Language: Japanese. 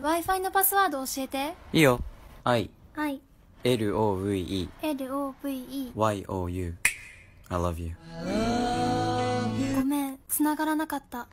Wi-Fi のパスワード教えていいよ I はい LOVE LOVE YOU I love you ごめん繋がらなかった